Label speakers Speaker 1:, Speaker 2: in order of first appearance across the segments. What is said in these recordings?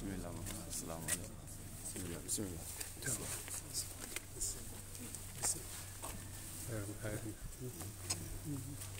Speaker 1: bismillah ma asalaamaaleykum bismillah bismillah bismillah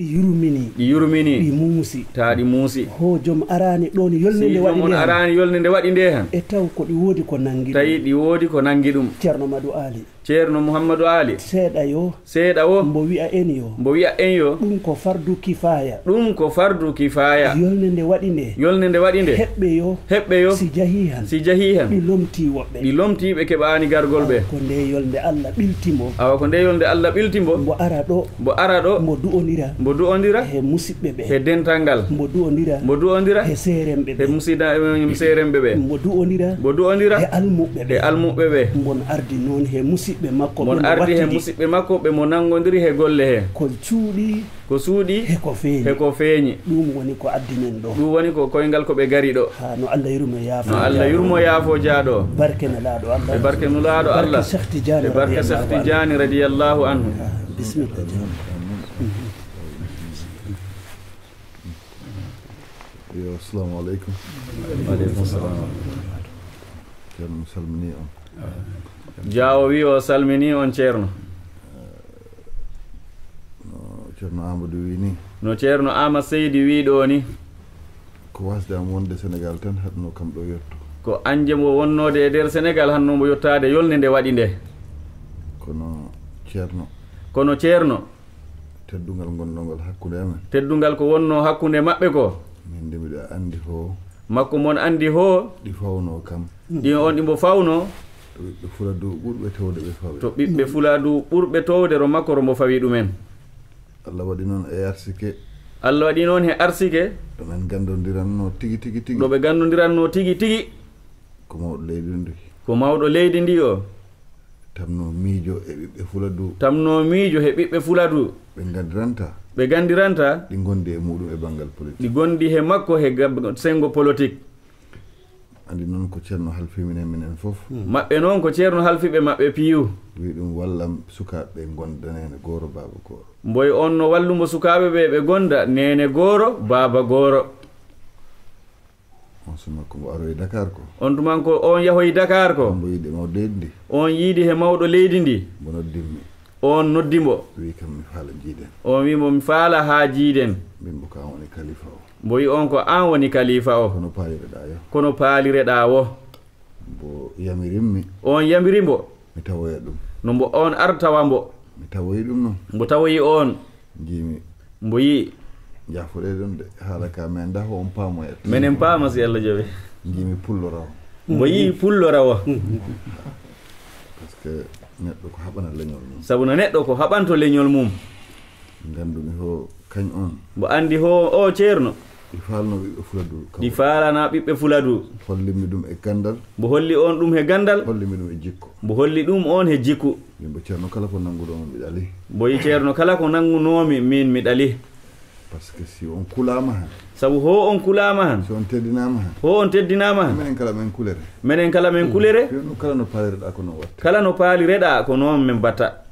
Speaker 2: ɗi yurmini ɗi yurmini ɗi muusi ta ɗi muusi
Speaker 3: ho jom arani ɗon yolnede waɗi arani
Speaker 2: yolnde nde waɗi nde han e taw ko ɗi woodi ko nangi ɗum tawi ɗi woodi ko nangi ɗum ceerno madou aali ceerno mouhammadou ali seeɗa yo seeɗa o mbo wi'a en yo mbo wi'a en yo ɗum ko fardu kifaya ɗum ko fardu kifaya yolne nde waɗi nde yolne nde waɗi nde heɓɓe yo heɓɓe yo si jahi han si jahi han ɗi lomti woɓɓe ɗi lomtiɓe keɓani gargol ɓe ko nde yolde allah ɓiltimo awa ko nde yolde allah ɓiltimo mbo ara ɗo mbo ara ɗo mbo du'ondira mbo du'ondira he musiɓɓe ɓe he dental ngal mbo du'ondira mbo du'ondira he seremɓe ɓe musida um, serenɓe ɓe mbo du'ondira mbo du'ondira he almuɓɓe ɓe he almuɓɓe ɓe mbon ardi noon he musiɓɓe musidɓe makko mon ardi he musidɓe makko ɓe mo nangodiri he golle he ko cuuɗi ko suuɗi heko feeñi heko feeñi ɗum woni ko addinen ɗo ɗum woni ko koyngal ko ɓe gari ɗo ha no allah yurmo e yaafo no allah yurmo e yaafo jaaɗo barke nelaɗo allah e barke nulaɗo allah e barka sehti radiallahu anhu
Speaker 1: bisimilla yo assalamu aleykum aleykum salam ceerno salmini on ah.
Speaker 2: Diawo wi o salmini on Cerno.
Speaker 1: no ceerno amadou ni
Speaker 2: no Cerno ama seydi wi ɗo ni
Speaker 1: ko wasde am wonde Senegal tan hatno kam do yetto
Speaker 2: ko anje mo wonnode e Senegal, sénégal hanno mo yottade yolde de waɗi no
Speaker 1: kono cerno.
Speaker 2: kono Cerno.
Speaker 1: teddungal gonnongol hakkude amen
Speaker 2: teddungal ko wonno hakkunde maɓɓe ko
Speaker 1: min nde miɗo andi ho
Speaker 2: makko andi ho
Speaker 1: Di fawno kam
Speaker 2: Di on mo fauno?
Speaker 1: ɓiɓɓe fula dow ɓurɓe towde ɓe fawi to
Speaker 2: ɓiɓɓe fula dow ɓurɓe towde ro makkoro mbo fawi ɗumen
Speaker 1: allah waɗi noon e arsike allah waɗi noon he arsike ɗumen gandodiranno tigi tigi tigi ɗo ɓe gandodiranno tigi tigi ko mawɗo leydi ndi ko mawɗo leydi ndi o tamno miijo e ɓiɓɓe fula dow
Speaker 2: tamno miijo he ɓiɓɓe fula dow
Speaker 1: ɓe gandiranta
Speaker 2: ɓe gandiranta ɗi
Speaker 1: gondi e muɗum e banggal politique
Speaker 2: ɗi gondi he makko he sengo politique
Speaker 1: andi noon ko ceerno halfimine minen fof hmm.
Speaker 2: maɓɓe noon ko ceerno halfiɓe maɓɓe piyu
Speaker 1: wi ɗum wallam sukaɓeɓe gonda nene goro baaba goro
Speaker 2: mboy on no wallumo sukaɓe ɓe ɓe gonda nene goro baaba goro on sumakko mbo aroye dakar ko on tumanko on yahoye dakar ko mbo yiide mawɗo leydi ndi on yiidi he mawɗo leydi ndi mbo noddimmi on noddimbo wi kam
Speaker 1: mi faala jiiden
Speaker 2: on wimbo mi faala ha jiiden
Speaker 1: mbimbo ka woni kalifa o
Speaker 2: mboyi on ko an woni kalifa o kono paalireɗa yo kono paalireɗa o
Speaker 1: mbo yamirimmi
Speaker 2: on yamirimbo mi tawoya ɗum no mbo on tawa mbo mi tawoyi ɗum noon mbo tawoyi on
Speaker 1: jimi mbo yi jafoɗeɗon de haala ka men da on paamoyat minen paama si allah jaɓi jimi pullo o mbo yi
Speaker 2: pullorawo o par
Speaker 1: que neɗɗo ko haɓana leñol
Speaker 2: mum sabu no neɗɗo ko haɓanto leñol mum gandumi ho kañ on mbo andi ho o ceerno ɗi farana ɓiɓɓe fuladu hollimi ɗum e gandal mbo holli on ɗum he gandal hollimi ɗum e jikku mbo holli ɗum on he jikku mimbo ceerno kala ko nannguɗoma mi ɗali mboyi ceerno kala ko nanngunomi min mi ɗali par ce que si on kulama han saabu ho on kulama han si on teddinama han ho on teddinama han minen kala min kulere minen kala min kulere kala no paalireɗa ko non watte kala no paalireɗa ko noon min batta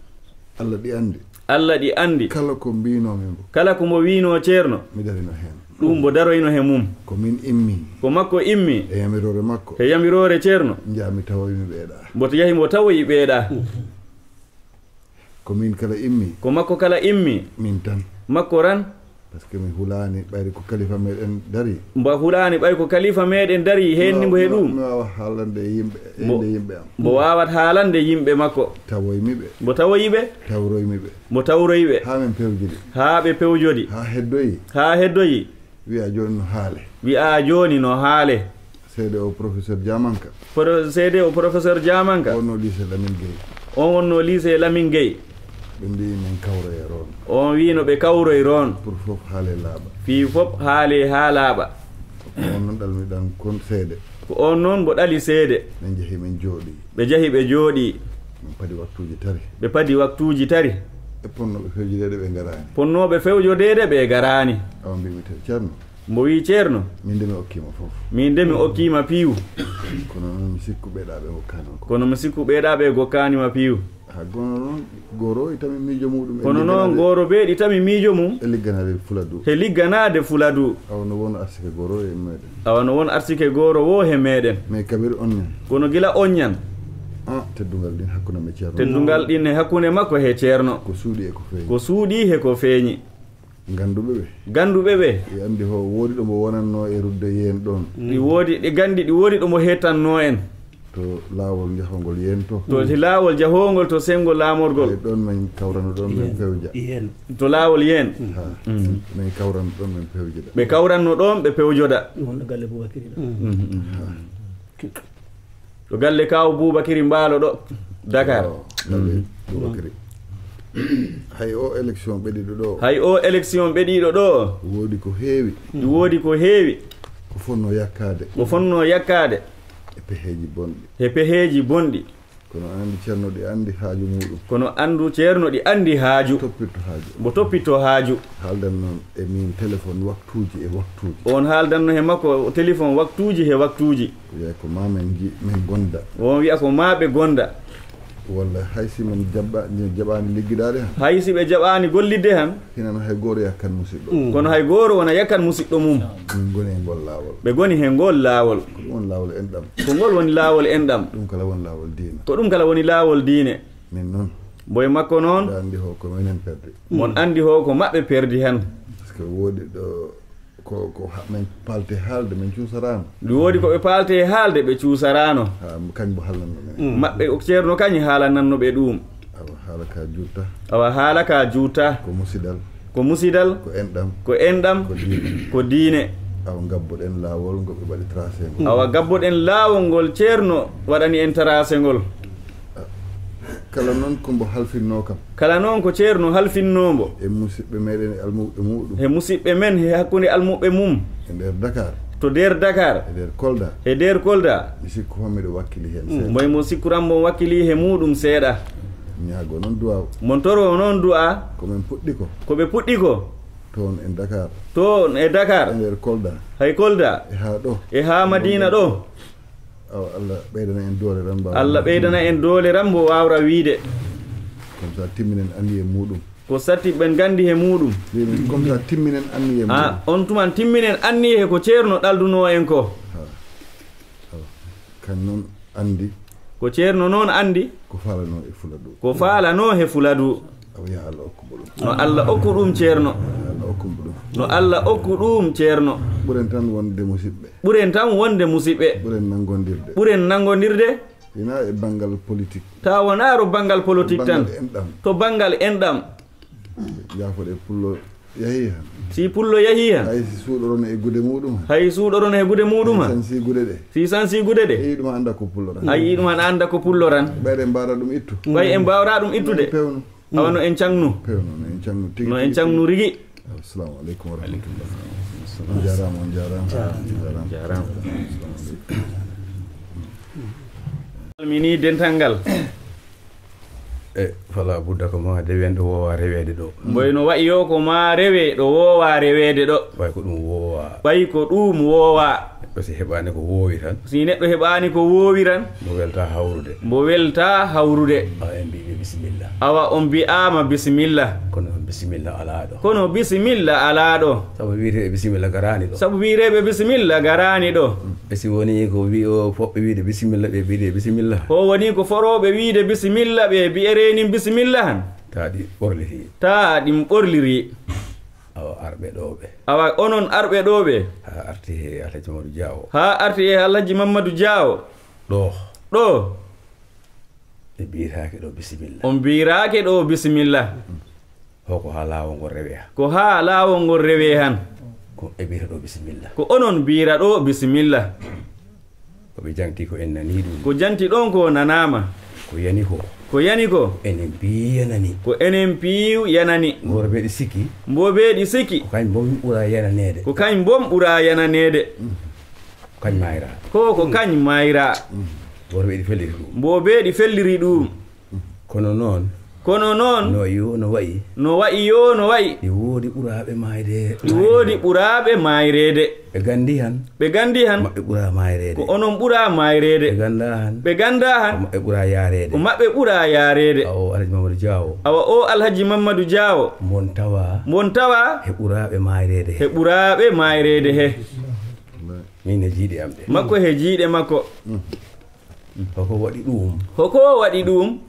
Speaker 2: allah ɗi andi allah ɗi andi
Speaker 1: kala ko mbino min
Speaker 2: kala ko mbo wino ceerno
Speaker 1: mi darino hen
Speaker 2: ɗum mbo daroyno he mum komin immi ko makko immi e yamirore makko e yamirore ceerno jami tawoymi ɓeeɗa mboto yahi mbo tawoyi ɓeeɗa
Speaker 1: komin kala immi ko
Speaker 2: makko kala immi min tan
Speaker 1: makko ran par ce que mi hulani ɓayri ko kalifa meɗen dari mbo
Speaker 2: hulani ɓay ko kalifa meɗen dari henni mbo he ɗum
Speaker 1: mi wawa haalande yimɓe ende yimɓe am mbo
Speaker 2: wawat haalande yimɓe makko tawoymiɓe mbo tawoyiɓe tawroymiɓe mbo tawroyɓe ha min pewjidi ha ɓe pewjodi ha heddoyi ha heddoyi wiya joni no haale wiya joni no haale seede o professeur jamanka Pro, seede o professeur diamanka wonno lycé lamin gueye on wonno lycée lamin gueye ɓe mbi min kawroye roon on no ɓe kawroye roon pour
Speaker 1: fof haale laaɓa
Speaker 2: fii fof haale ha laaɓa
Speaker 1: on noon ɗalmiɗan kon seede
Speaker 2: ko on noon mbo ɗali seede
Speaker 1: ɓe jeehi min jooɗi
Speaker 2: ɓe jeehi ɓe jooɗi
Speaker 1: min padi waktuji tari
Speaker 2: ɓe padi waktuji tari e ponnoɓe fewjidede ɓe garani ponnoɓe fewjodede ɓe garani awa mbimite ceerno mbo wi ceerno min de mi okkima foof min de mi okkima piiw
Speaker 1: kono noon mi sikku ɓeeɗaɓe gokkanima
Speaker 2: kono mi sikku ɓeeɗaɓe gokkanima piiw
Speaker 1: ha gono noon goro tami miijo muɗum kono noon goro
Speaker 2: be tami miijo mum e ligganade fuladu he ligganade fuladu awano won arsike goro e meɗen awano won arsike goro wo he meɗen mais kabir on kono gila on
Speaker 1: Ah. teddugal ɗin hakkude me ceerno teddugal
Speaker 2: ɗin e hakkunde makko he ceerno ko suuɗi e ko feeñi ko suuɗi
Speaker 1: he ko feeñi ganduɓe ɓe ganduɓe ɓe ɗi anndi ho woodi ɗo mo wonanno e rudde yeen ɗon ɗi
Speaker 2: woodi ɗi ganndi ɗi woodi ɗo mo hettanno en to laawol jahongol
Speaker 1: yeen to to
Speaker 2: laawol jahongol to senngo laamorgol ɗon min kawrano ɗon min pewja to laawol yeen min
Speaker 1: mm. mm. kawrano ɗon min pewjoɗa ɓe
Speaker 2: kawranno ɗon ɓe pewjoɗa galle boubacry
Speaker 1: mm.
Speaker 2: ko galle kaw boubacary mbaalo ɗo dakar
Speaker 1: hay o élection ɓeɗiɗo ɗo
Speaker 2: hay o élection ɓeɗiɗo ɗo woodi ko heewi woodi ko heewi
Speaker 1: ko fonno yakkade
Speaker 2: ko fonno yakkade
Speaker 1: e peheji bonɗi
Speaker 2: e peheji bonɗi kono andi ceerno ɗi andi haaju muɗum kono andu ceerno ɗi andi haaju toppitto haaju mbo toppitto haaju haaldatno emin téléphone waktuji e waktuji on haaldatno he makko téléphone waktuji he waktuji
Speaker 1: wiya ko ma men ji min
Speaker 2: gonda on wiya ko maɓe
Speaker 1: gonda walla hay si min jaɓɓa jaɓani liggiɗade han
Speaker 2: hay si ɓe jaɓani gollidde
Speaker 1: han hinano hay goro yakkan musidɗo mm.
Speaker 2: kono hay goro wona yakkan musidɗo mum min goni e ngol lawol ɓe goni he ngol lawol kowon lawol en ɗam ko ngol woni lawol en ɗam ɗum kala won lawol dine ko ɗum kala woni lawol dine min noon boye makko noon andi ho ko minen perdi mon andi ho ko maɓɓe perdi han
Speaker 1: par ce que woɗi ɗo ko ko min palte haalde
Speaker 2: min cuusarano ɗi woodi koɓe palte haalde ɓe cuusarano kañumo haalanno mm. maɓɓe ceerno kañi haalananno ɓe ɗum
Speaker 1: awa haala ka juutta
Speaker 2: awa haala ka juutta ko musidal ko musidal ko enɗam ko enɗam ko diine awa gabboɗen
Speaker 1: laawol ngo ɓe mbaɗi tracé ngol awa
Speaker 2: gabboɗen laawol ngol ceerno waɗani en tracé ngol
Speaker 1: kala noon ko mbo halfinno kam
Speaker 2: kala noon ko ceeru no halfinnombo e musidɓe meɗen e almuɓe muɗum e musidɓe men e hakkude almuɓe mum e nder dakar to nder dakar e nder kolda e nder kolda mi sikku homiɗo wakkili hen boye mo sikkuranmo wakkili he muɗum seeɗa ñaago noon duwa mon toro noon du'a komin puɗɗi ko
Speaker 1: koɓe puɗɗi ko toon e dakar toon e dakar e nder kolda hay kolda e ha ɗo e ha madina ɗo allah ɓeydana en doole ran allah ɓeydana en doole ran mbo wawra wiide comme ça timminen anndi e muɗum ko satti ɓen gandi he muɗum comme ça timminen anndi e a ah,
Speaker 2: on tuman timminen anndi he ko ceerno ɗalduno en ko
Speaker 1: kan noon anndi
Speaker 2: ko ceerno noon anndi
Speaker 1: ko faalano e fuladu
Speaker 2: ko faalano he fuladu
Speaker 1: o yaa allah okku ɓo ɗum no allah okku
Speaker 2: ɗum ceerno
Speaker 1: hokkumo ɗum no allah
Speaker 2: hokku ɗum
Speaker 1: ceerno ɓuren tan wonde
Speaker 2: musiɓɓe ɓuren tan wonde musiɓɓe ɓuren nangodirde ɓuren nangodirde ina e banggal politique ta wonaro banggal politique tan to banggal enɗam
Speaker 1: jafoɗe pullo yahi han si pullo yahi han hay si suuɗorono e gude muɗum hay suuɗorono e gude muɗum han si gude ɗe si san si gude ɗe yi ɗum anda ko pullo ran ayi ɗum an anda ko pullo ran ɓayɗe mbawra ɗum ittu bay en mbawra ɗum ittude pewno awano en cangnu pewno no en cangnu tigi no en cangnu rigui assalamu aleykum
Speaker 2: warahmatullahjaramajaramjaramalmini dental ngal e voilà budda ko ma dewen ɗo wowa rewede ɗo mboyno wayiyo ko ma rewe ɗo wowa rewede ɗo way ko ɗum wowa ɓayi ko ɗum wowa si heɓani ko woowi tan si neɗɗo heɓani ko woowi tan mbo welta hawrude mbo welta hawrude awa on mbi'ama bisimilla kono bisimilla alaɗo kono bisimilla alaɗo sabu wiyeteɓe bisimilla garani ɗo saabu wiyeteɓe bisimilla garani ɗo e si woni ko wi o foɓɓe wiide bisimilla ɓe mbiyde bisimilla ho woni ko foroɓe wiide bisimilla ɓe mbiyerenin bisimilla han taa ɗi ɓorliri taa ɗin ɓorliri arɓe ɗoɓe awa onon arɓe ɗoɓe ha arti e alhaji mamadou diawo ha arti e alhaji mamadou diawo ɗo ɗo ɓe mbirake ɗo bisimilla on mbirake ɗo bisimilla hoko ha lawol ngol rewe han ko ha lawol ngol rewe han ko e mbira ɗo bisimilla ko onon mbira ɗo bisimilla koɓe janti ko en nani ɗum ko janti ɗon ko nanama ko yani ko ko yani ko nmp mbi yanani ko nmp mbi yanani mbobe ɗi siki mboɓe ɗi siki ko kañum bom ɓura yananede ko kañum bom ɓura yananede mm-hmm. ko kañum mayra ko ko kañum mayra mm-hmm. mbobe di felliri ɗum mboɓe ɗi felliri ɗum mm-hmm. kono non kono noon no yo no wayi no wayi yo no wayi ɗi woodi ɓuraaɓe mayreede ɗi woodi ɓuraaɓe mayreede ɓe ganndi han ɓe ganndi han maɓɓe ɓura mayreede ko onon ɓuraa mayreede ɓe ganndaa han ɓe ganndaa han maɓɓe ɓuraa yaareede ko maɓɓe ɓuraa yaareede awo alhaji mamadou diawo awa o alhaji mamadou diawo mbon tawa mbon tawa he ɓuraaɓe mayreede he ɓuraaɓe mayreede he min e jiiɗe am ɗe makko he jiiɗe makko hoko waɗi ɗum hoko waɗi ɗum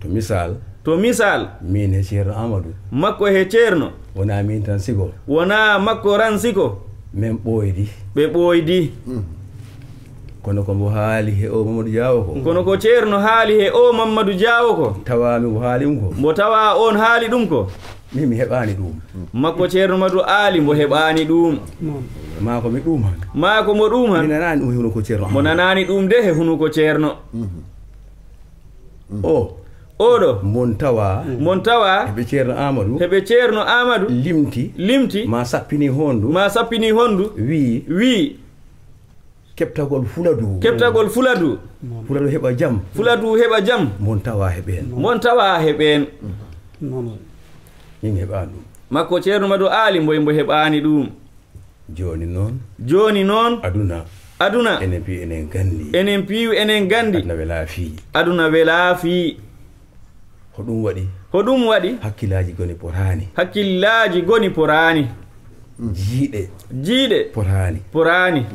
Speaker 2: to misal to misal min he ceerno amadou makko he ceerno wona min tan sigo wona makko ran siko min ɓooydi ɓe ɓooydi hmm. kono ko mo haali he o mamadou diawo ko kono ko ceerno haali he o mamadou diawo ko tawami mo haali ɗum ko mbo tawa on haali ɗum ko mi mi heɓani ɗum hmm. makko ceerno madou aali mbo heɓani ɗum hmm. ma ko mi ɗum han ma ko mo ɗum han nanani ɗum hunoko ceerno mo nanani ɗum de he hunoko ceerno o oɗo mon tawa mon tawa eɓe ceerno amadou eɓe ceerno amadou limti limti ma sappini hondu ma sappini hondu wi wi keptagol fuladu keptagol fuladu fuladu heɓa jam fuladu heɓa jam mon tawa heɓen mon tawa heɓen min heɓani ɗum makko ceerno madou aali mboy mbo heɓani ɗum joni noon joni noon aduna aduna enen pi enen gandi enen piw enen gandi aduna welaa fi aduna welaa fi hoɗum waɗi hoɗum waɗi hakkillaji goni porani hakkillaji goni porani mm. jiiɗe jiiɗe porani porani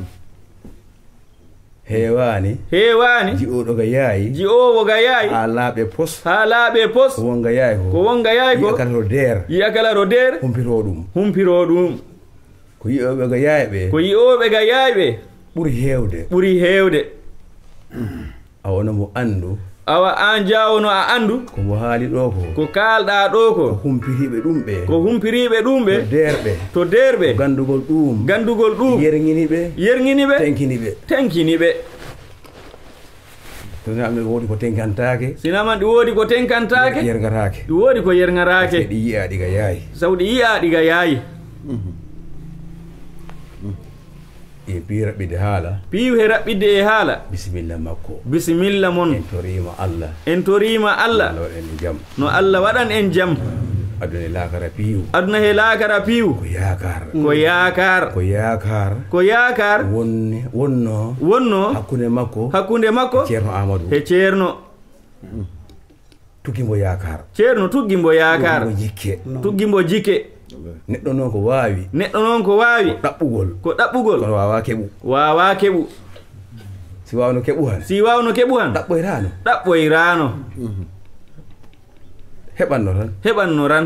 Speaker 2: heewani heewani jioɗo ga yaayi jioowo ga yaayi ha laaɓe pos ha laaɓe pos ko wonga yaayi ko wonga yaayi ko yiyakala ro deer yiyakala ro deer humpiro ɗum humpiro ɗum ko yiyoɓe ga yaayi ɓe ko yiyoɓe ga yaayi ɓe ɓuuri heewde ɓuuri heewde a wona mo anndu awa an jawno a andu komo haali ɗo ko ko kalɗa ɗo ko humpiriɓe ɗum ko humpiriɓe ɗum ɓe derɓe to derɓe gandugol ɗum gandugol ɗum yerginiɓe yerginiɓe tenkiniɓe tenkiniɓe sinama ɗi woodi ko tenkantake sinama ɗi woodi ko tenkantake yergarake ɗi wodi ko yergarake ɗi yiya ɗiga yaayi sabu ɗi yiya ɗiga yaayi mhm. e biraɓide haala piiw he raɓɓidde e haala bisimilla makko bisimilla moon en torima allah en torima allahwaɗan en jam no allah waɗan en jam aduna laakara piiw aduna he laakara piiw ko yaakar ko yaakar ko yaakar ko yaakar wonne wonno wonno hakkunde makko hakkunde makko ceerno amadou he ceerno tuggimbo yaakar ceerno tuggimbo yaakar tuggimbo jikke neɗɗo noon ko waawi neɗɗo noon ko waawi ɗaɓɓugol ko ɗaɓɓugol wawa keɓu wawa keɓu si wawno keɓu han si wawno keɓu han ɗaɓɓoyrano ɗaɓɓoyrano heɓanno tan heɓanno ran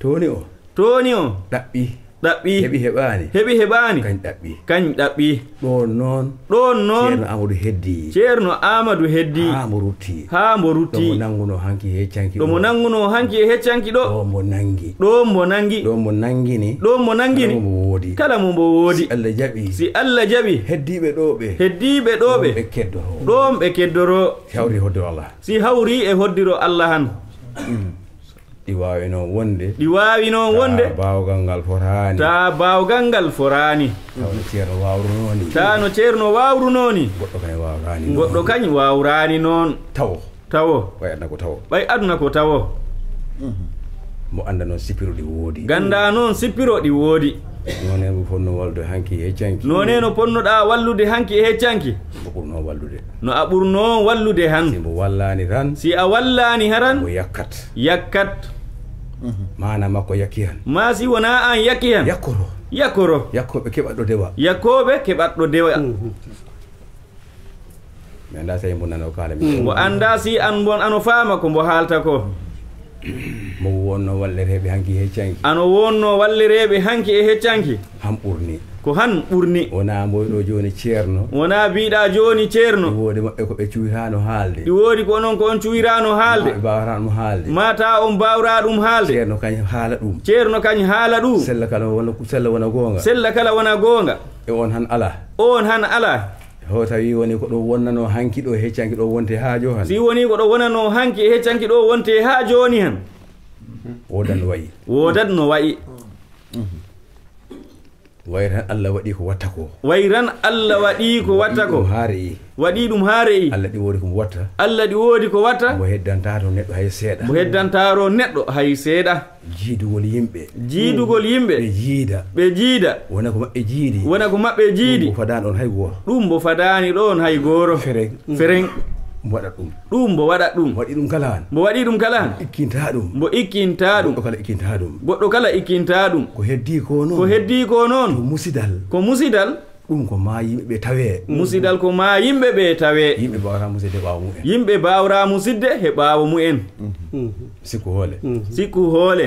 Speaker 2: toni o toni o ɗaɓɓi ɗaɓɓi heɓi heɓani heɓi heɓani kañ ɗaɓɓi kañ ɗaɓɓi ɗo noon ɗo noon ceerno amadou heddi ceerno amadou heddi ha mo rutti ha mo rutti ɗomo nanguno hanki e heccanki ɗomo nanguno hanki e heccanki ɗo ɗo mo nangi ɗo mo nangi ɗo mo nangini ɗo mo nangini mo woodi kala mo mo woodi si allah jaɓi si allah jaɓi heddiɓe ɗoɓe heddiɓe ɗoɓe ɓe keddoro ɗon ɓe keddoro si hawri e hoddiro allah si hawri e hoddiro allah han mm. ɗi wawi noon wonde ɗi wawi noon wonde bawgal ngal forani ta bawgal ngal forani tano ceerno wawru noni tano ceerno wawru noni goɗɗo kañ wawrani goɗɗo kañ wawrani noon tawo tawo ɓay adna ko tawo ɓay aduna ko tawo mm-hmm. mo anda noon sipiro ɗi
Speaker 1: woodi ganda
Speaker 2: noon sippiro ɗi woodi noone mo ponno wallude hanki e heccanki noone no ponnoɗa wallude hanki e heccanki mo ɓurno wallude no a ɓurno wallude han simo wallani tan si a wallani haran mo yakkat yakkat mana mm-hmm. makko yakki han maasi wona an yakki han yakkoro yakkoro yakkoɓe keɓatɗo dewa yakkoɓe keɓatɗo dewa mm-hmm. mi anda si mbo nano kalami mbo anda si an bon ano faama ko mbo haalta ko mo wonno wallereɓe hanki e heccanki ano wonno wallereɓe hanki e heccanki han ɓurni ko han ɓurni wona mboyɗo joni ceerno wona mbiɗa joni ceerno wodi mabɓe koɓe cuwirano haalde ɗi woodi ko onon ko on cuwirano haalde mbawata ɗum haalde mata on mbawra ɗum haalde ceerno kañ haala ɗum ceerno kañ haala ɗum sella kala sella wona gonga sella kala wona gonga e on han ala on han ala ho tawi woni ko ɗo wonnano hanki ɗo heccanki ɗo wonte ha jo han si woni ko ɗo wonano hanki heccanki ɗo wonte ha joni han wodat no wayi wodat no wayi mm -hmm. mm -hmm. way tan allah waɗi ko watta ko way tan allah waɗi ko watta ko haarey waɗi ɗum haarey allah ɗi woodi komo watta allah ɗi woodi ko watta mo heddantaro neɗɗo hay seeɗa mo heddantaro neɗɗo hay seeɗa jiidugol yimɓe jiidugol yimɓe ɓe jiida ɓe jiida wona ko maɓɓe jiidi wona ko maɓɓe jiidi fadani ɗon hay goto ɗum mbo fadani ɗon hay gooro fereng fereng mo waɗat ɗum ɗum mbo waɗat ɗum waɗi ɗum kala han mbo waɗi ɗum kala han ikkinta ɗum mbo ikkinta ɗum kala ikkinta ɗum goɗɗo kala ikkinta ɗum ko heddi ko noon ko heddi ko noon ko musidal ko musidal ɗum ko ma yimɓeɓe tawe musidal ko ma yimɓe ɓe tawe yimɓe bawra musidde ɓawo mumen yimɓe bawra musidde he ɓawo mumen sikku hoole sikku hoole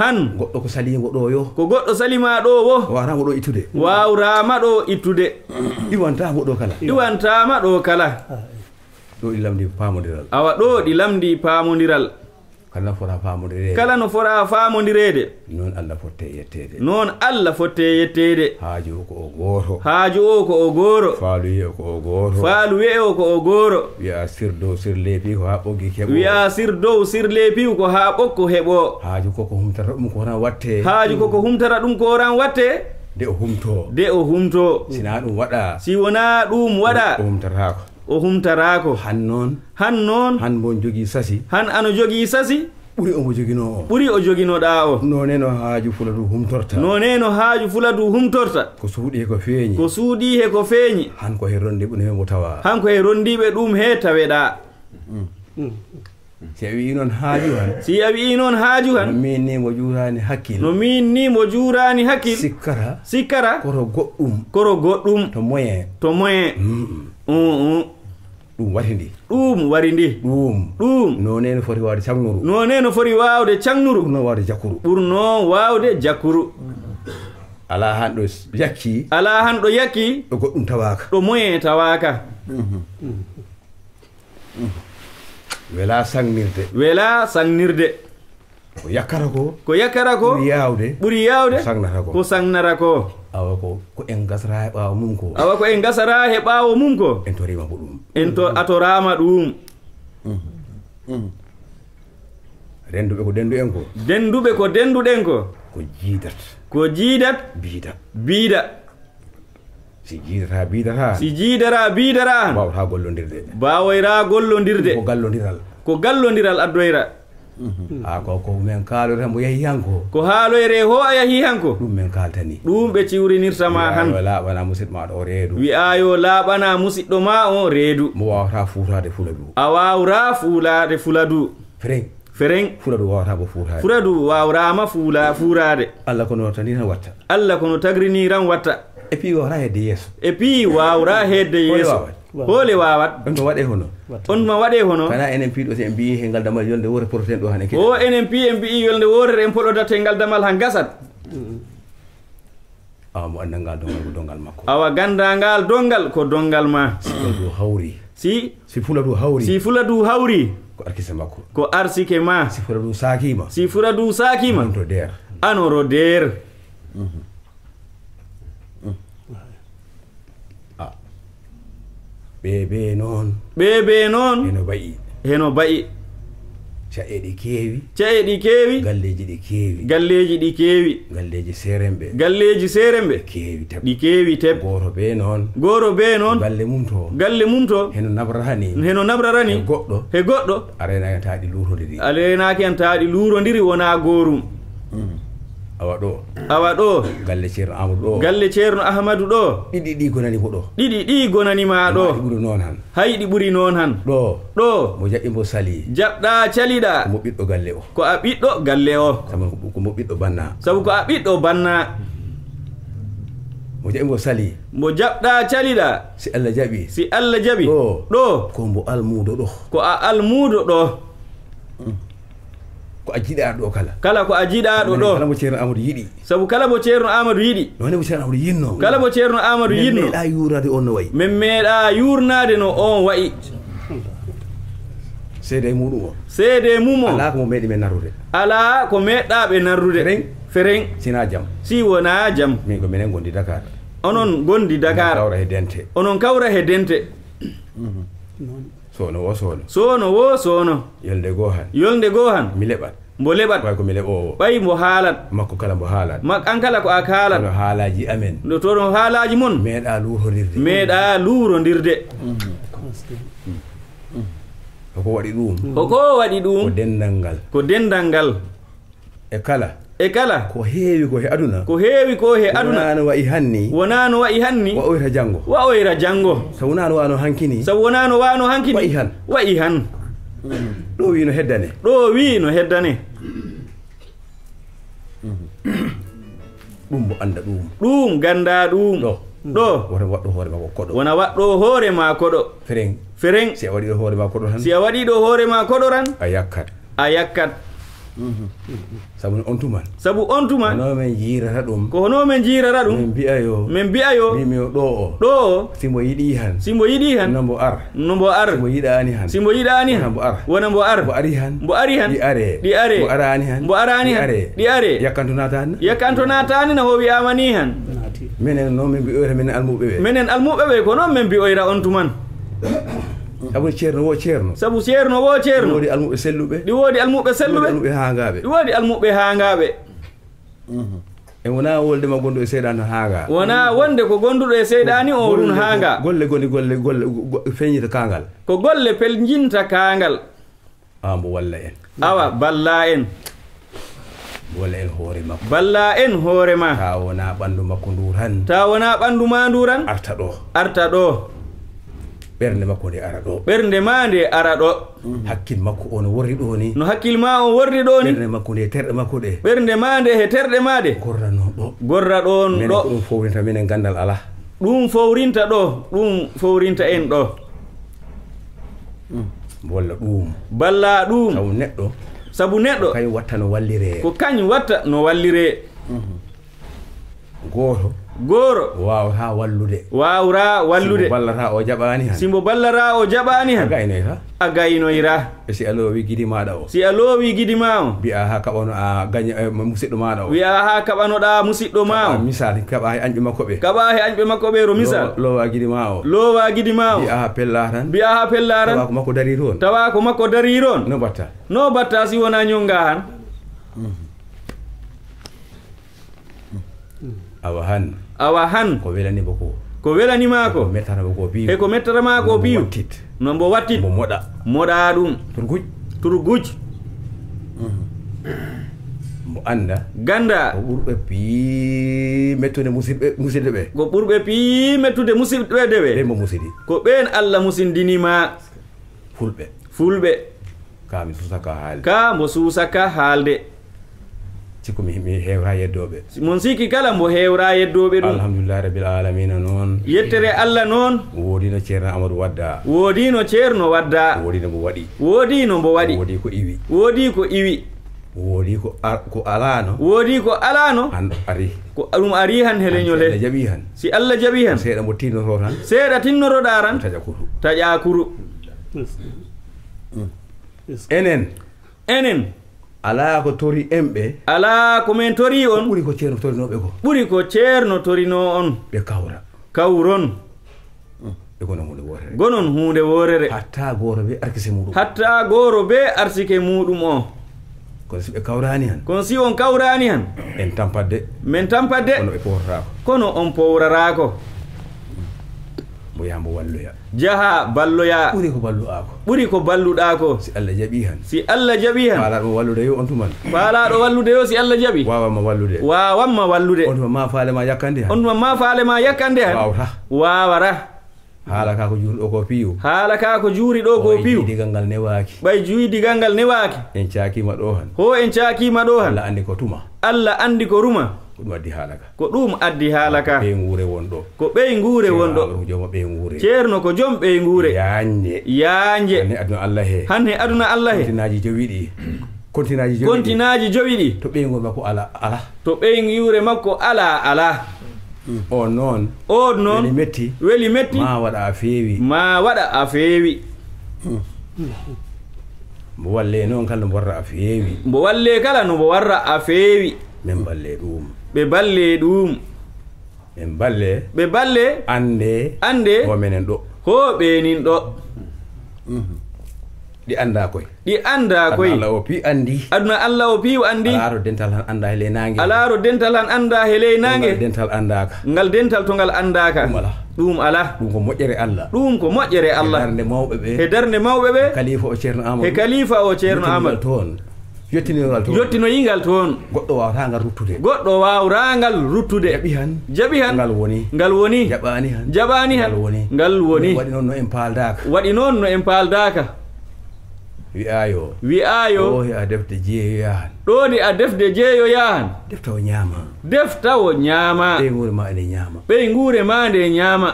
Speaker 2: han goɗɗo ko salimo ɗo yo ko goɗɗo salima ɗo wo wawrama ɗo ittude wawrama ɗo ittude ɗiwantama ɗo kala ɗiwantama ɗo kala ɗo ɗi lamdi pamodiral awa ɗo ɗi lamdi pamodiral kala fota famodirede kala no fota famodirede noon allah fotte yettede noon allah fotte yettede haaju o ko o gooto haaju o ko o gooro faalu wiye ko o gooto faalu wiye o ko o gooro wiya sir dow sir leepi ko ha ɓoggi keɓo wiya sir dow sir leepi ko ha ɓokko heɓo haaju koko humtata ɗum ko ran watte haaju koko humtata ɗum ko ran watte de o humto de o humto sina ɗum waɗa si wona ɗum waɗa o humtatako o humtarako han noon han noon han bon jogii sasi han ano jogii sasi ɓuri omo jogino o ɓuri o joginoɗa o none no haaju fula du humtorta none no haaju fula du humtorta ko suuɗi ko feeñi ko suuɗi he ko feeñi hanko he rondiɓe ɗum he mo tawa ko he rondiɓe ɗum he taweɗa mm. Mm. si a wii noon haaju han si a wii noon haaju han no min ni mo juurani hakkille no min ni mo juurani hakkille sikkata sikkata koto goɗɗum koto goɗɗum to moyen to moyen mm ɗum wati ndi ɗum wari ndi ɗum ɗum none no foti wawde cagnuru none no foti wawde cagnuru ɓurno wawde jakkuru ɓurno wawde jakkuru ala han ɗo yakki ala han ɗo yakki ɗo goɗɗum tawaka ɗo moyen tawaka wela sangnirde wela sangnirde ko yakkata ko ko yakkata ko ɓuri yawde ɓuri yawde ko sagnata ko ko sagnata ko awa ko ko en gasara he ɓaawo mum ko awa ko en gasara he ɓaawo mum ko en torima bo ɗum en to atorama ɗum renduɓe mm-hmm. mm-hmm. ko denndu en ko denduɓe ko denduɗen ko ko jiidat ko jiidat biida biida si jiidata biidata si jiidara biidara bawata gollodirde bawoyra gollodirde ko gallodiral ko gallodiral addoyra ha mm-hmm. ah, ko ko min kaalota mo yahi hanko ko haaloyre ho a yahi hanko ɗum min kaalta ni ɗum ɓe ciwrinirtama han laaɓana musidɗo maɗa o reedu wi'ayo laaɓana musidɗo ma o reedu mo wawata fuutade fula du a wawra fuulade fula du frein frein fuladu wawatamo fuutade fuladu wawrama fuula fuurade allah kono tani tan watta allah kono tagriniran watta e puis wawra hedde yesso e puis wawra e hedde yesso hoole wawat ono waɗe hono on ma waɗe hono ana enen pi ɗosi en mbi he ngal damal yolde wore protein ɗo hane ke o enen pi en mbi yolde worere en poɗodat e ngal damal ha gasat mm-hmm. awa mo anndangal dongal ko dongal makko awa ganndangal dongal ko dongal ma sifuladu hawri si si fuladu hawri si fuladu hawri ko arkise makko ko arsike ma sifuladu sakima si fuladu sakima ano rodeer mm -hmm. ɓeɓe noon ɓeɓe noon heno bayi heno bayi caƴe ɗi keewi caƴe ɗi keewi galleji ɗi keewi galleji ɗi keewi galleji seremɓe galleji seremɓe keewi teb ɗi keewi teb goro be noon goro be noon galle mumto galle mumto heno nabrarani heno nabrarani goɗɗo he goɗɗo arenaki an taa ɗi lurodiri arenaki an taa ɗi lurodiri wona gorum mm. awak doh, awak doh. galle cer, amadou doh. galle ceerno ahmadou ɗo ɗiɗi Di gonani ko ɗo ɗiɗi ɗi Di ɗo ɓuri noon han hay Di buri non han do ɗo mo jaɓɓi mo sali jaɓɗa caliɗa mo bito galle o ko a ɓiɗɗo galle o oh. sabu ko mo bito banna sabu ko a banna mo jaɓi mo sali mo jaɓɗa da. si allah jabi. si allah jabi do ɗo ko mbo almudo do ko a almudo do. Hmm. ko a kala kala ko a jiɗaɗo ɗo kala mo ceerno amadou yiɗi saabu kala mo ceerno amadou yiɗi none mo ceerno amadou yinno kala mo ceerno amadou yinno meeɗa yurnade on no wayi min meeɗa yurnade no on wayi seede e muɗum o seede e mum o ala ko mo meeɗi men narrude ala ko meeɗɗa ɓe narrude fereŋ fereŋ sina jam si wona jam min ko minen gondi dakar onon gondi dakar kawra he dente onon kawra he dente
Speaker 3: mm-hmm.
Speaker 2: sono wo sono sono wo sono yolde goo han yolde goo han mi leɓat mbo leɓat ɓay ko mi leɓowo ɓay mbo haalat makko kala mbo haalat mak an kala ko ak haalat no haalaji amen ɗo to ɗon haalaji mon meeɗa luurodirde meeɗa luurodirde hoko waɗi ɗum hoko waɗi ɗum ko dendal ngal ko dendal ngal e kala e kala ko heewi ko he aduna ko heewi ko he adunaano wayi hanni wona no wayi hanni wa oyra janngo wa oyra janngo so wonano wano hankini sabu wonano wano hankini wayi han wayi han ɗo wi no heddane ɗo wi no heddane ɗum mo annda ɗum ɗum ganda ɗum ɗo wona waɗɗo hoore ma koɗo wona waɗɗo hoore ma koɗo frenfren si a waɗiɗo hoore ma koɗo tan si a waɗiɗo hoore ma koɗo tan a yakkat a yakkat sabu on tuman sabu on tuman hono men jiirata ɗum ko hono men jirata ɗum min mbiya yo min mbiya yo mimi yo ɗo o ɗo o simbo yiɗi han simbo yiɗi han no ar no mbo ar simbo yiɗani han simbo yiɗani han mbo ar wona mbo ar mbo ari han mbo ari han ɗi are ɗi are mbo arani han mbo arani han ɗi are yakkanto natani yakkanto natani no ho wiyama ni han minen noon min mbiyoyta minen almuɓe ɓe minen almuɓe ɓe ko noon min mbiyoyta on tuman sabu ceerno wo ceerno sabu ceerno wo ceerno wodi almuɓe selluɓe ɗi wodi almuɓe selluɓe hagaɓe ɗi wodi almuɓe hangaɓe mm-hmm. e wona woldema gonɗo e seyɗani haaga wona wonde ko gonduɗo e seyɗani o ɗum haanga golle goni golle golle feñita kangal ko golle pelñinta kangal ambo walla en awa balla en walla en hoore makko balla en hoore ma ta wona ɓandu makko nduran ta wona ɓandu ma nduran arta ɗo arta ɗo ɓernde makko nde ara ɗo ɓernde ma nde ara ɗo mm-hmm. hakkil makko o no worri ɗo ni no hakkil ma o worri ɗo ni ɓernde makko nde e terɗe makko ɗe ɓernde ma nde he terɗe ma de gorra non ɗo gorra ɗon ɗo ɗum fowrinta minen gandal ala ɗum fowrinta ɗo ɗum fowrinta en ɗo walla mm. ɗum balla ɗum sabu neɗɗo sabu neɗɗo kañum watta no wallire ko kañum watta no wallire mm-hmm. goto gooro wawata wallude wawra wallude ballata o jaɓani han simbo ballata o jaɓani han gaynoyta a gaynoyra e si a loowi guidi maɗa o si a loowi guidi ma o mbiya ha kaɓano a gaña e, musidɗo maɗa o wiya ha kaɓanoɗa musidɗo ma o misal kaɓa he añɓe makko ɓe kaɓa he añɓe makko ɓe ro misal lowa guidi ma o lowa guidi ma o mbiyaha pella tan mbiya ha pella tan ko makko dari toon tawa ko makko dari toon no batta no batta si wona ñonga han mm -hmm. awahan awahan ko welani bako ko welanima ko mettarama ko biyo e ko mettarama ko biyo no mbo wattit mbo moda moda ɗum turguj turguj mm-hmm. mbo anda ganda ko ɓurɓe pi mettude musidɓe musidɓe ɓe ko ɓurɓe pi mettude musidɓe de deɓe ɓen musidi ko ɓen allah musindinima fulɓe fulɓe ka mi susaka haalde ka mbo susaka haalde sikkumi mi hewra yeddoɓe mon siki kala mbo hewra yeddoɓe ɗum alhamdulillah rabbil alamina noon yettere allah noon woodino ceerno amadou wadda woodino ceerno wadda woodino mbo waɗi woodino mbo waɗi woodi ko iwi woodi ko iwi woodi ko ko alano woodi ko alano an ari ko ɗum ari han he leñol hee jaɓi han si allah jaɓi han seeɗa mbo tinnoto tan seeɗa tinnotoɗa tan taƴa kuru taƴa kuru enen enen alaa ko tori en ɓe alaa komin tori on ɓuri ko ceerno torinoɓe ko ɓuri ko ceerno torino on ɓe kawra kawron e gono hunde worere gonon hunde worere hatta goro be arsike muɗum hatta goro be arsike muɗum o kono si ɓe kawrani han kono si on kawrani han en tampat de min tampat de kono ɓe powrorako kono on powrorako mo yaamo walloya jaha balloya ɓuri ko balluɗako ɓuri ko balluɗako si allah jaɓi han si allah jaɓi han falaɗo wallude yo on tuman falaɗo wallude yo si allah jaɓi wawanma wallude wawanma wallude onuma ma faalema yakkande han onuma ma faalema yakkande han wawata wawata haala ka ko juuriɗo ko piyo haala ka ko juuri ɗo ko piyodigal ngal newaki ɓay juwi digal ngal newaki en cakima ɗo han ho en cakima ɗo han allah andi ko tuma allah andi ko ruma ko ɗum addi haala ka ko ɗum addi haala ka ɓey nguure won ɗo ko ɓey nguure won ɗo joma ɓey nguure ceerno ko joom ɓey nguure yaaje yaaje hane aduna allah he hanne aduna allah he tinaji jowi ɗi kontinaji jo kontinaji jowi ɗi to ɓeyngure makko ala ala to ɓey nguure makko ala ala o noon o noon weli metti weli metti ma waɗa a feewi ma waɗa a feewi mbo walle noon kala no mbo warra a feewi mbo walle kala no mbo warra a feewi min mballe ɗum ɓe balle ɗum en balle ɓe balle ande ande homenen ɗo ho ɓenin ɗo mhm. ɗi anda koy ɗi anda koyalah o pi andi aduna allah o pi o andi alaro dental han anda heley nague alaro dental han anda heley nague dental andaka ngal dental to ngal andaka ɗum ala ɗum ko moƴƴere allah ɗum ko moƴƴere allah darde mawɓe ɓe e darde mawɓe ɓe kalifa o ceerno amadou e kalifa o ceerno amadou toon yettinogal to yettinoyingal toon goɗɗo wawata ngal ruttude goɗɗo wawra ngal ruttude jaɓi han jaɓi han ngal woni ngal woni jaɓani han jaɓani han woni ngal woni waɗi noon no en paaldaka waɗi noon no en paaldaka wi'ayo wi'ayo ohe a defde jeeyo yahan ɗoni a defde jeeyo yahan defta o ñaama defta o ñaama ɓeyguure ma ene ñaama ɓeyguure ma nde ñaama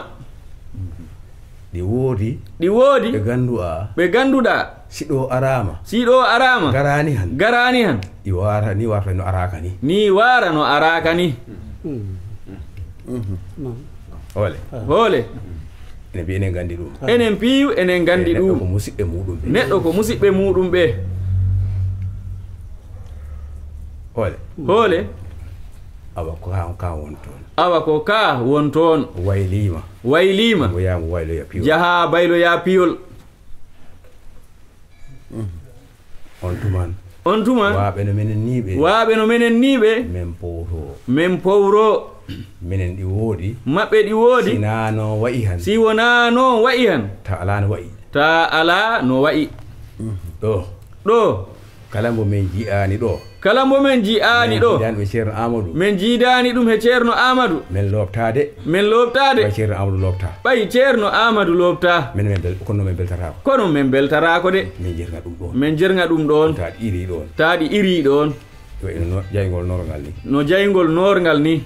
Speaker 2: wodi wodi, gandu wodi. be gandu da si do arama do arama garani han garani han i wara ni wara no araka ni ni wara no araka ni ole ole ne bi enen gandi dum enen piiw enen gandi ɗum ko musibe mudum ɓe neɗɗo ko musibe mudum be ole ole aba ko ka won ton awa ko ka won toon wayliima wayliima jaha bayloya piyol mm-hmm. on tuman waaɓe no menen niiɓe min powro minen ɗi woodi maɓɓe ɗi woodi si wonaa no wayi han ta ala no wayi ɗo ɗo kala mo min jiyani ɗo kala mo min jiyani ɗoɓe ceerno amadou min jiidani ɗum he ceerno amadou min loptade min loptade ceerno amadou lopta ɓayi ceerno amadou lopta min min kono min beltatako kono min beltatako de min jirga ɗum ɗon min jirga ɗum ɗon taɗi iri ɗon taɗi iri ɗon jaygol norgal ni no jaygol norgal ni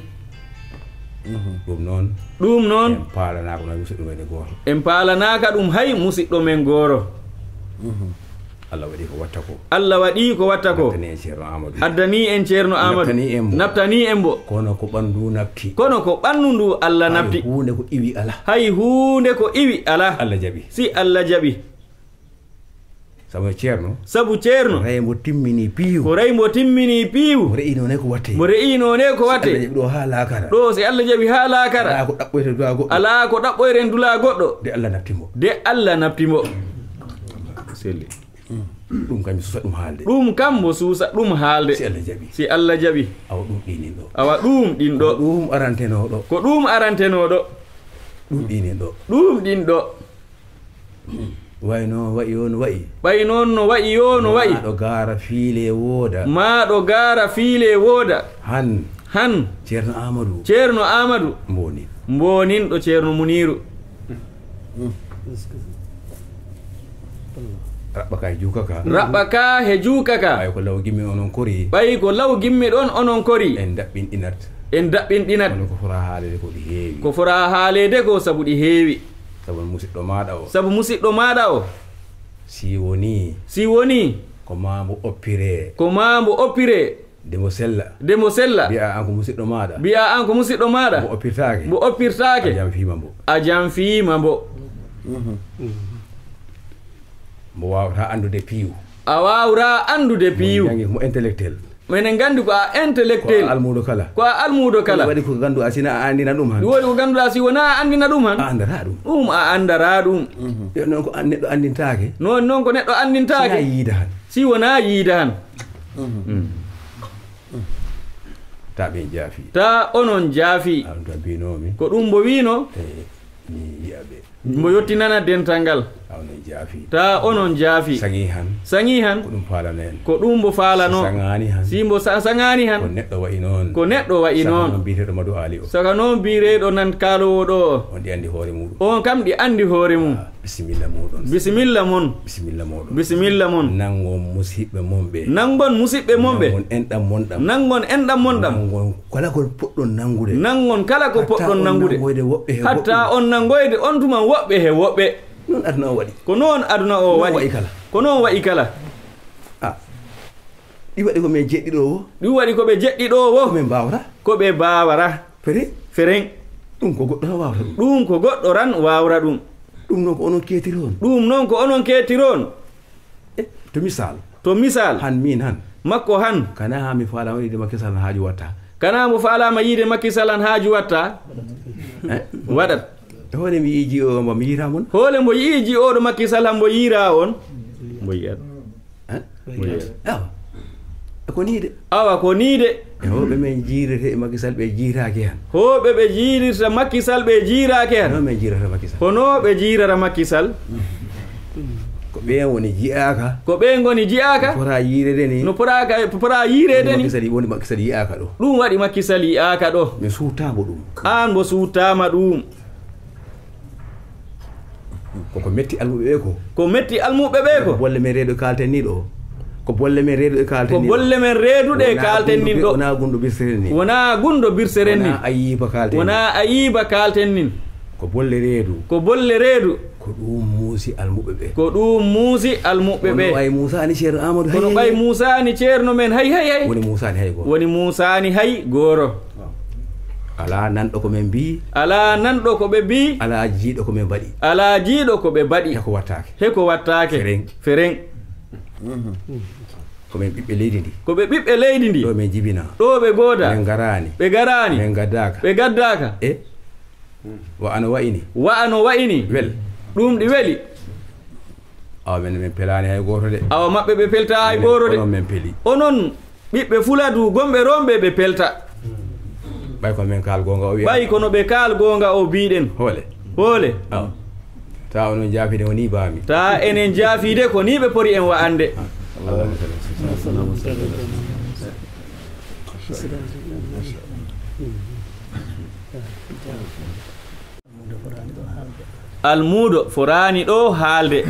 Speaker 2: uhuh. ɗum noon ɗum noon en paalanako no musidɗo men e gooto en paalanaka ɗum hay musidɗo men gooro uhuh. allah waɗi ko watta ko allah waɗi ko watta ko addani en ceerno amadou naftani en bo kono ko ɓanndu nafti kono ko ɓanndu ndu allah nafti hunde ko iwi ala hay hunde ko iwi ala allah jabi si allah jabi sabu e ceerno sabu ceerno ray mbo timmini piiw ko ray mbo timmini piiw mo re'ino ne ko watte mo re'ino ne ko watte allah jaɓi ɗo haa laakara ɗo si allah jabi haa laakara ala ko ɗaɓɓoyte dulaa goɗɗo ala ko ɗaɓɓoyren dulaa goɗɗo de allah nafti mo de allah nafti mo selli ɗum kam mi susa ɗum haalde ɗum kam mo suusa ɗum haalde si allah jaɓi awa ɗum ɗinin ɗo awa ɗum ɗin ɗo ɗum aranteneoɗo ko ɗum aranteneoɗo ɗum ɗinin ɗo ɗum ɗin ɗo wayno wayi yo no wayi ɓay noon no wayi yo no wayi maɗo gaara fiile wooda maɗo gaara fiile wooda han han ceerno amadou ceerno amadou mbonin mbonin ɗo ceerno muniru
Speaker 1: mm. Mm.
Speaker 2: raɓɓaka e jukaka raɓɓaka he juka ka ɓay ko law gimmi onon kori bay ko law gimmi ɗon onon kori en dabbin dinat en dabbin dinat ko fura haalede ko di heewi ko fora haalede ko sabu di heewi sabu musiddo maada o sabu musiddo maada o si woni si woni ko maambo mbo oppire ko maambo mbo oppire demo sella demo sella biya an ko musiddo maada biya an ko musidɗo maɗa mbo oppirtake bo oppirtake a janfima mbo a janfima mbo mhm mo wawata andude piiw a wawra andude piiw mo intellectuel minen gandu ko a intellectuel ko almudo kala ko a almudo kala wadi ko gandu asina a andina ɗum han waɗi ko gandu asi wona a andina ɗum han a andata ɗum ɗum a andata ɗum non ko neɗɗo andintake non non ko neɗɗo andintake si yida han si wona yida han mm-hmm. mm. mm. ta be jafi ta onon jafi. ko ɗum mbo wino mi yiyaɓe mbo yettinana dental onon jaafi ta onon jaafi saŋi han saŋi han ko ɗum falano en ko ɗum mbo falano saŋani han simbo saŋani han ko neɗɗo wayi noon ko neɗɗo wayi madu ali o saka nan on ɗi andi hoore on kam ɗi andi hoore mum ah, bisimilla muɗon bisimilla mon bisimilla moɗon bisimilla mon nangon musidɓe monɓe nangon musidɓe monɓe enɗam monɗam nangon enɗam mondam, nangon kala ko poɗɗon nangude nangon kala ko nangude hatta on nangoyde on tuman woɓɓe he woɓɓe noon aduna o waɗi ko noon aduna o waɗiwaikala ko noon wayi kala ah. ɗi waɗi komin jeɗɗiɗo wo ɗum waɗi koɓe jeɗɗiɗo wo min mbawata ko ɓe mbawara fere feren ɗum ko goɗɗo tan wawata ɗum ɗum ko goɗɗo tan wawra ɗum ɗum noon ko onon kettiron ɗum noon ko onon kettiron e to misal to misal han min han makko han kana ha mi falama yide makki sal an haaju watta kana mo falama yiide makki sal an haaju watta e? waɗat E hoole mi yiiji o mbo mi yiira moon hoole mbo yiiji oɗo makki sala mbo yiira on mbo yiyat aw e ko ni de awa ko ni de e hoɓe men jiirete makki sall ɓe jiirake han hoɓe ɓe jiirirta makki sall ɓe jiirake han men jiirata makki sall hono ɓe jiirata makki sall ko ɓen woni jiyaka ko ɓen goni jiyaka pora yiirede ni no poraka pora yiirede ni sali woni makki sall yiyaka ɗo ɗum waɗi makki sall yiyaka ɗo mi suutamo ɗum an mbo suutama ɗum koko metti almuɓe ɓe ko ko metti almuɓe ɓe ko bolle men reeɗo e kalten ni ɗo ko bolle men reeɗo e kalten ni ko bolle men reeduɗe kalten nin ɗo wona gunɗo birseren ni wona gunɗo birseren ni a yiba kalten wona a yiba kalten nin ko bolle reedu ko bolle reedu ko ɗum muusi almuɓe ɓe ko ɗum muusi almuɓe ɓe ay musani ceerno amadou kono ɓay musani ceerno men hay hay hay woni musani hay goo woni musani hay gooro ala nanɗo komin mbi ala nanɗo ko ɓe mbi ala jiiɗo komin mbaɗi ala jiiɗo ko ɓe mbaɗi heko wattake heko wattake fereng fereng komin ɓiɓɓe leydi ndi ko ɓe ɓiɓɓe leydi ndi ɗo min jibina ɗo ɓe gooda min garani ɓe garani min gaddaka ɓe gaddaka e wa ano wayni wa ano wayni wel ɗum ɗi weeli awa men min pelani hay goto de awa maɓɓe ɓe pelta hay goto de onon min peeli onon ɓiɓɓe fuladu gomɓe romɓe ɓe pelta ɓay komin kaal gonga o ɓay kono ɓe kaal gonga o mbiɗen hoole hoole ta onon jaafide o ni baami ta enen jaafide ko ni ɓe pori en wa'ande almuudo forani ɗo haalde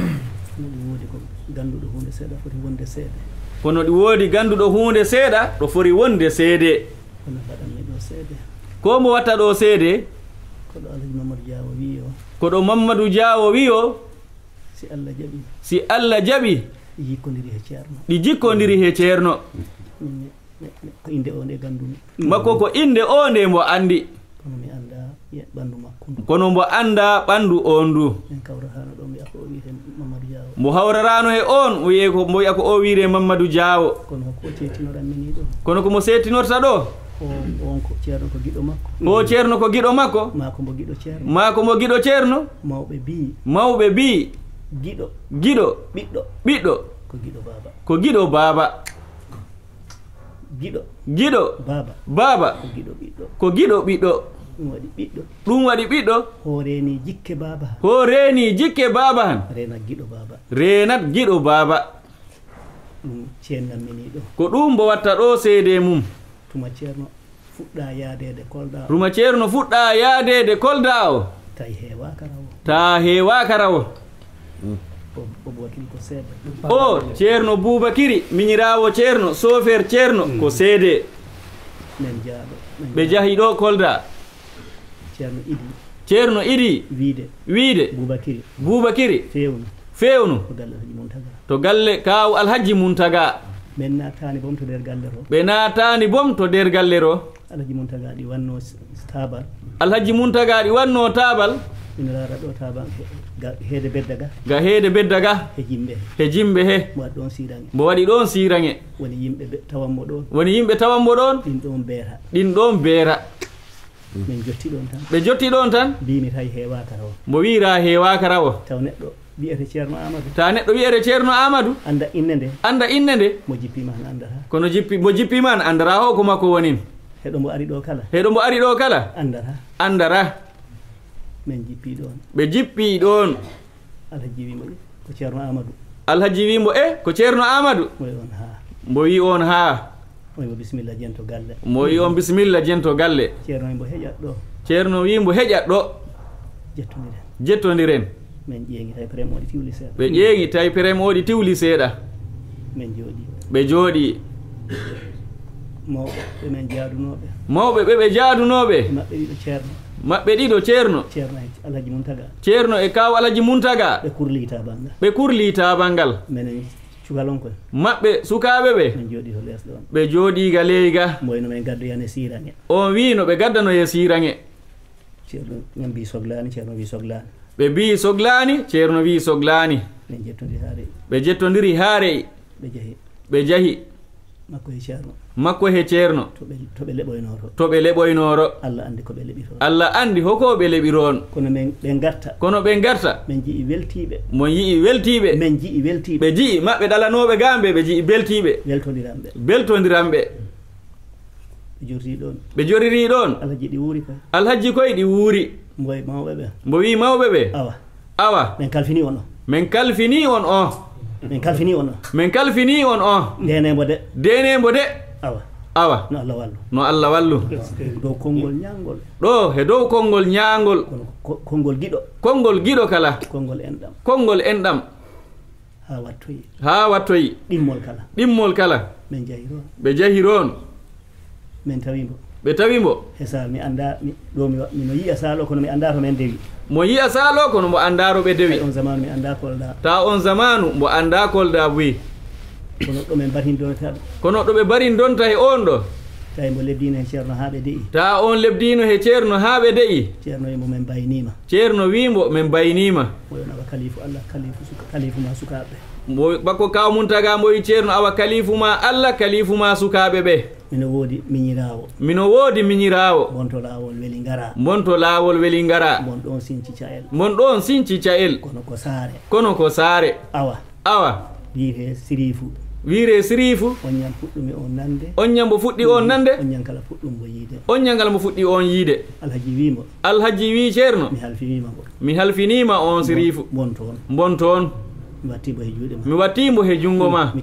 Speaker 2: kono ɗi woodi ganduɗo hunde seeɗa ɗo fori wonde seede ko mo watta ɗo seede ko ɗo mamadou diawo wi o si allah jaɓi ɗi jikkodiri he ceerno makko ko inde o nde mo andi kono mo anda ɓandu on du mo hawrarano he on o wiye ko mo wiya ko o wiire mamadou diawo kono komo settinorta ɗo
Speaker 3: wonko ceerno ko giɗo makko o
Speaker 2: ceerno ko giɗo makko
Speaker 3: maako mo giɗo ceerno
Speaker 2: maako giɗo ceerno
Speaker 3: mawɓe mbi
Speaker 2: mawɓe giɗo giɗo ɓiɗɗo ɓiɗɗo ko giɗo baba ko giɗo baba giɗo giɗo baaba ko giɗo ɓiɗɗo ko giɗo ɓiɗɗo ɗum waɗi ɓiɗɗo ɗum waɗi ɓiɗɗo jikke baba han hooreni jikke han
Speaker 3: renat giɗo baaba
Speaker 2: renat giɗo ɗum ko ɗum mbo watta ɗo seede mum tuma
Speaker 3: ceerno fuɗɗa yaadede kolda
Speaker 2: ruma ceeru no fuɗɗa yaadede kolda hmm. o tawi hewaka rawol ta hewaka rawol o ceerno boubakiri miñirawo ceerno sofere ceerno ko hmm. seede ɓe jahi ɗo kolda ceerno idi wiide boubakiri fewnu to galle kaw alhaji muntaga ɓen natani bom to nder galle to ɓe natani bom to nder galle to alhaji muntaga ɗi wanno tabal alhaji muntaga ɗi wanno tabal ina lara ɗo taba heede bedda ga ga heede bedda ga he yimɓe he jimɓe he
Speaker 3: mo waɗi ɗon sirage
Speaker 2: mo waɗi ɗon sirage
Speaker 3: woni yimɓe tawanmo ɗon
Speaker 2: woni yimɓe tawanmo ɗon ɗin ɗon beera ɗin ɗon beera min jotti ɗon tan ɓe jotti ɗon tan mbimi tawi heewa karawo mbo wira heewa karawo taw neɗɗo biyete ceerno amadou ta neɗɗo wiyete ceerno amadou anda inne nde anda inne nde mo jippima anda kono jippi mo jippima an andara o ko makko wonini heɗo mbo ari ɗo kala heɗo mbo ari ɗo kala andara andara
Speaker 3: min jippi ɗon
Speaker 2: ɓe jippi ɗon
Speaker 3: alhaji wimo e eh, ko ceerno amadou
Speaker 2: alhaji wimo e eh, ko ceerno amadou moy on ha mbo wi on ha oymo
Speaker 3: bisimilla jento galle
Speaker 2: mo wi on bisimilla jento galle ceerno mbo heƴat ɗo ceerno wi mbo heƴat ɗo jettodiren jettodiren
Speaker 3: min ƴeeguitay prem oɗi tiwli seeɗa ɓe
Speaker 2: ƴeeŋi tawi prem oɗi tiwli seeɗa min jooɗi ɓe jooɗi
Speaker 3: mawɓe ɓemin jaadunoɓe
Speaker 2: mawɓe ɓe ɓe jaadunoɓe maɓɓe ɗiɗo ceerno maɓɓe ɗiɗo ceerno ceerno e alhaji muntaga ceerno e kaw alhaji muntaga ɓe kurlita bangal ɓe kurlita bangal minen cukalonkoen maɓɓe sukaɓe ɓe min
Speaker 3: jooɗi to lesɗe on
Speaker 2: ɓe jooɗiga leyga mboyno min gaddoyane sirange on wino ɓe gaddano ye sirange
Speaker 3: ceerno min mbi ceerno mbi sohlani
Speaker 2: ɓe mbi soglani ceerno wi sohlani ɓe jettodiri haaray ɓe jettodiri jahi makko he ceerno to ɓe leɓoynoro allah andi hoko ɓe leɓiron kono men ɓe garta kono ɓe garta min jii weltiɓe mon yii weltiɓe min jii weltiɓe ɓe jii maɓɓe ɗalanoɓe gamɓe ɓe jii beltiɓe beltodiramɓe ɓe jorri ɗon alhaji koye ɗi wuuri Moj imao bebe. Moj imao bebe? Awa. Ah, awa. Ah, Men kalfini ono. Men kalfini on o. Men kalfini ono. Men kalfini on o. Dene mbode. Dene mbode? Ava. awa no allah wallu no allah wallu ah, Do kongol nyangol. Do he do kongol nyangol. Kongol giɗo Kongol gido kala Kongol endam. Kongol endam. ha wattoyi ha wattoyi Dimmol kala Dimmol kala ɓe jahiron. Be jahiron Men tawimo ɓe tawimbo esami anda ɗomino yiya salo kono mi anda tomin dewi mo yiya salo kono mbo andaro ɓe dewi on zamanu mi anda kolda ta on zamanu mbo anda kolda boyi kono ɗomin barindonta kono ɗoɓe barindonta he on ɗo
Speaker 3: taymo lebdino he ceerno ha ɓe deƴi
Speaker 2: ta on lebdino he ceerno ha ɓe deƴi ceerno wimbo min baynima ceerno wimbo min baynima kalifu
Speaker 3: allah kalifu ma sukaɓe
Speaker 2: bako kawmum taga moyi ceerno awa kalifu ma allah kalifu ma sukaɓe ɓe mino woodi miñirawo mino woodi miñirawo bonto lawol weli gara bonto lawol weli gara bon ɗon sinci cael bon ɗon sinci cael kono ko saare kono ko saare awa awa wiyete sirifu wiire sirifu on e on nande on mbo fuɗɗi on nande on ngal mo fuɗɗi on yiide alhaji wimo wi ceerno mi halfinima on sirifu bon toon mi wattimbo he mi he junngo ma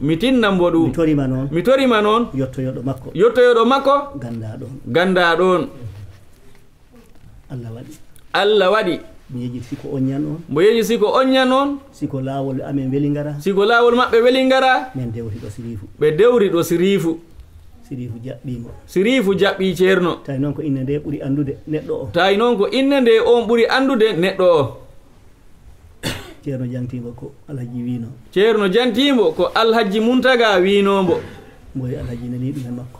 Speaker 2: mi tinnambo ɗum mi torima noon yottoyoɗo makko ganda ɗon allah allah waɗi mi yeji siko oñan on mbo yeji siko oñan on siko laawol amen weli ngara siko laawol maɓɓe weli ngara
Speaker 3: min dewri ɗo sirifu
Speaker 2: ɓe dewri ɗo sirifu sirifu jaɓɓimo sirifu jaɓɓi ceerno tawi noon ko inne nde ɓuri andude neɗɗo o tawi noon ko inne nde on ɓuri andude neɗɗo o ceerno jantimo ko alhaji wiino ceerno jantimo ko alhaji muntaga winombo mboyi alhaji nani ɗumen makko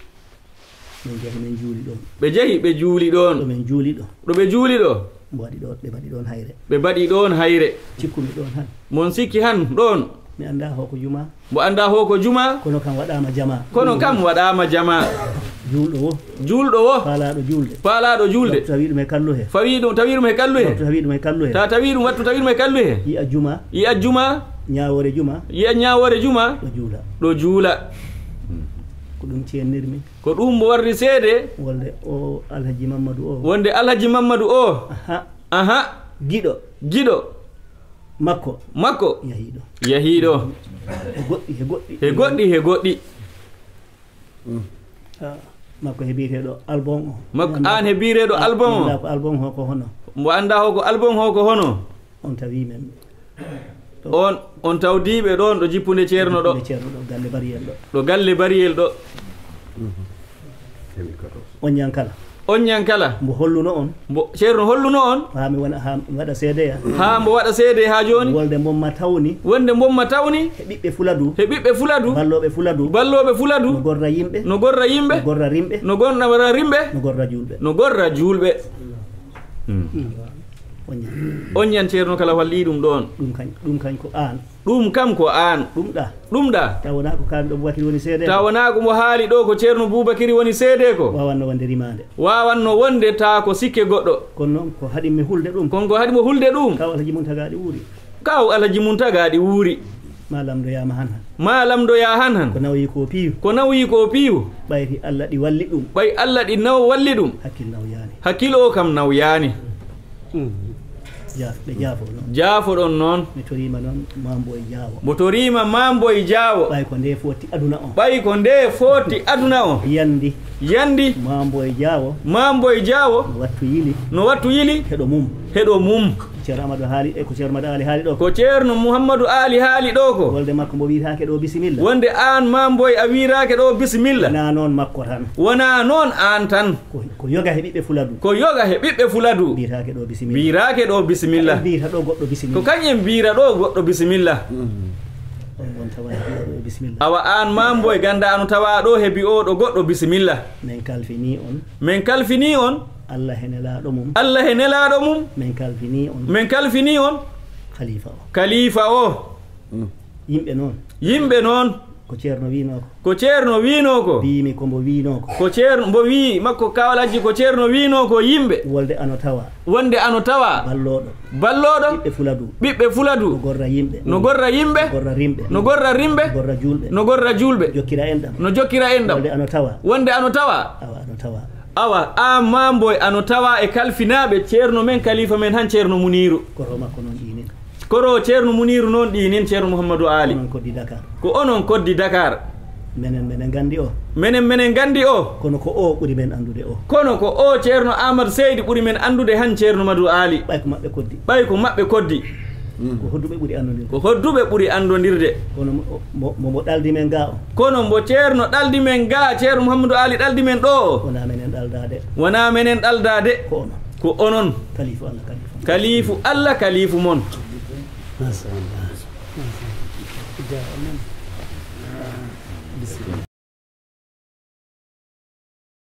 Speaker 2: min juuli ɗon ɓe jehi ɓe juuli ɗon ɗo juuli ɗo ɗo ɓe juuli ɗo
Speaker 3: ɓe waɗi ɓe mbaɗi ɗon hayre
Speaker 2: ɓe mbaɗi ɗon mon sikki han ɗon
Speaker 3: mi juma
Speaker 2: mo annda hoko juma kono kam waɗama jama kono kam waɗama jama julɗo wo julɗo wo faalaɗo julde faalaɗo julde tawi ɗum e kallu he fawi ɗum tawi ɗum e kallu he tawi ɗum e ta tawi ɗum wattu tawi ɗum e kallu he e yiya juma yiya juma ñawore juma yiya ñawore juma juula ɗo juula ko ɗum ceennirmi ko ɗum warri seede wonde o alhaji mamadou o wonde alhaji mamadou o aha giɗo giɗo makko makko yahiiɗo yahiiɗo e goɗɗi he goɗɗi he goɗɗi he goɗɗi
Speaker 3: makko he biyeteɗo albon o
Speaker 2: makko an he biyeteɗo albon o
Speaker 3: ko albon hoko hono
Speaker 2: mo annda hoko albon hoko hono on tawi men on on tawdiɓe ɗon ɗo jippude ceerno ɗo ɗo galle bariyel ɗo
Speaker 3: mm-hmm. on ñankala
Speaker 2: on ñan kala mbo holluno on mbo ceerno holluno on
Speaker 3: hami wona ha waɗa seedeya ha mbo waɗa seede ha joni wolde bonma tawni wonde bonma
Speaker 2: tawni he ɓiɓɓe fuladu he ɓiɓɓe fuladu balloɓe fuladu balloɓe fuladu no gorra yimɓe no gorra yimɓe gorra rimɓe no gonɗa wara rimɓe no gorra julɓe no gorra julɓe hmm. Hmm. onyan onyan ceerno kala walli ɗum ɗon ɗum kañ ɗum kañ ko an ɗum kam ko an ɗum ɗa ɗum ɗa taw
Speaker 3: wona ko kaamɗo boubacary woni
Speaker 2: seede taw wona ko mo haali ɗo ko ceerno boubacary woni seede ko wawanno wonde rimande wawanno wonde ta ko sikke goɗɗo kon noon ko haɗimme hulde ɗum kon ko haɗimo hulde ɗum kaw alhaji muntagaɗi wuuri kaw alhaji muntagaɗi wuuri ma lamdoyama han han ma lamdoya han han ko nawoyi ko piiw ko nawoyi ko piiw ɓayri allah ɗi walli ɗum ɓay allah ɗi naw walli ɗum
Speaker 3: hakkil nawyani
Speaker 2: hakkilo o kam nawyani mm ɓe jaafo noon jaafoɗon torima mambo e jaawo mo torima ko nde footi aduna o yandi yandi mambo e jaawo mambo e jaawo no wattu yili no wattu yili heɗo mum heɗo mum ceerno amadou haali e ko ceerno madou ali haali ɗo ko ceerno mouhammadou ali haali ɗo
Speaker 3: ko wolde makko mbo wirake ɗo bisimilla
Speaker 2: wonde an mamboy a wirake ɗo bisimilla wona noon makko tan wona noon an tan ko yoga he ɓiɓɓe fuladu ko yoga he ɓiɓɓe fuladu wirake ɗo bisimilla wirake ɗo bisimilla mbiyta ɗo goɗɗo bisimilla ko kañƴen mbira ɗo goɗɗo bisimilla awa an mamboy ganda ano tawa ɗo heebi oɗo goɗɗo bisimilla
Speaker 3: min kalfini on
Speaker 2: min kalfini on
Speaker 3: allah he nelaɗo mum
Speaker 2: allah he nelaɗo mum min kalfini on min kalfini on kalifa o kalifa o hmm. yimɓe noon yimɓe noon ko ceerno winoko ko ceerno winoko bimi kombo winoko ko ceerno mbo wi makko kawalajji ko ceerno winoko yimɓe wolde ano tawa wonde ano tawa balloɗo balloɗo ɓiɓɓe fuladu ɓiɓɓe fuladu no gorra yimɓe no gorra yimɓe gorra rimɓe no gorra rimɓe gorra julɓe no gorra julɓe jokkira en ɗam no jokkira en ɗam wonde ano tawa wonde ano tawa awa ano tawa awa amma boy ano tawa e kalfinaɓe ceerno men kalifa men han ceerno muniru koro ceerno muniru noon ɗinin ceerno mouhammadou ali ko onon koddi dakar menen menen gandi o kono ko o ɓuri men andude o kono ko o ceerno amadou seydi ɓuri men andude han ceerno madou ali ɓay ko maɓɓe koddi ko hodduɓe ɓuuri anndodirde ko hodduɓe ɓuuri anndodirde kono mo mo ɗaldi men ga o kono mbo ceerno ɗaldi men ga ceerno mouhamadou ali ɗaldi men ɗo wona
Speaker 3: menen ɗaldade
Speaker 2: wona menen ɗaldade ko onon ko onon kalifu allah kalifu kalifu allah kalifu moon
Speaker 3: masallah